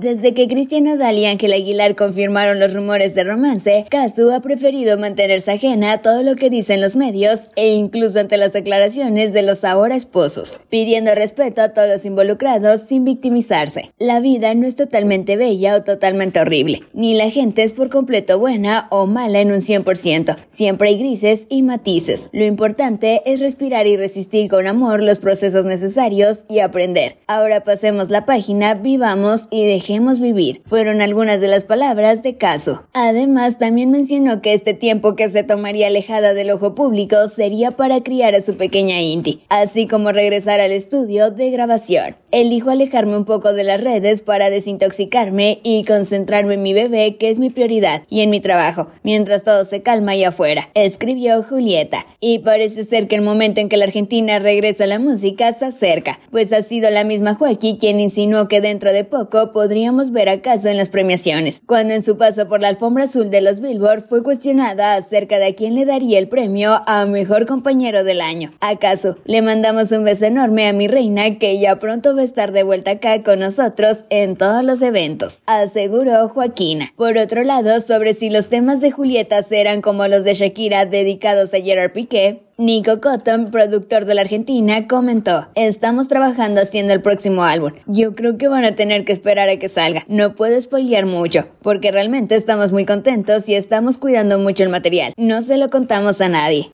Desde que Cristiano Dali y Ángel Aguilar confirmaron los rumores de romance, Kazu ha preferido mantenerse ajena a todo lo que dicen los medios e incluso ante las declaraciones de los ahora esposos, pidiendo respeto a todos los involucrados sin victimizarse. La vida no es totalmente bella o totalmente horrible, ni la gente es por completo buena o mala en un 100%, siempre hay grises y matices. Lo importante es respirar y resistir con amor los procesos necesarios y aprender. Ahora pasemos la página, vivamos y dejemos vivir, fueron algunas de las palabras de Caso. Además, también mencionó que este tiempo que se tomaría alejada del ojo público sería para criar a su pequeña Inti, así como regresar al estudio de grabación. Elijo alejarme un poco de las redes para desintoxicarme y concentrarme en mi bebé, que es mi prioridad, y en mi trabajo, mientras todo se calma allá afuera, escribió Julieta. Y parece ser que el momento en que la Argentina regresa a la música se acerca, pues ha sido la misma Joaquín quien insinuó que dentro de poco podría podríamos ver acaso en las premiaciones, cuando en su paso por la alfombra azul de los Billboard fue cuestionada acerca de a quién le daría el premio a Mejor Compañero del Año. ¿Acaso le mandamos un beso enorme a mi reina que ya pronto va a estar de vuelta acá con nosotros en todos los eventos? Aseguró Joaquina. Por otro lado, sobre si los temas de Julieta serán como los de Shakira dedicados a Gerard Piqué, Nico Cotton, productor de la Argentina, comentó, estamos trabajando haciendo el próximo álbum. Yo creo que van a tener que esperar a que salga. No puedo spoilear mucho, porque realmente estamos muy contentos y estamos cuidando mucho el material. No se lo contamos a nadie.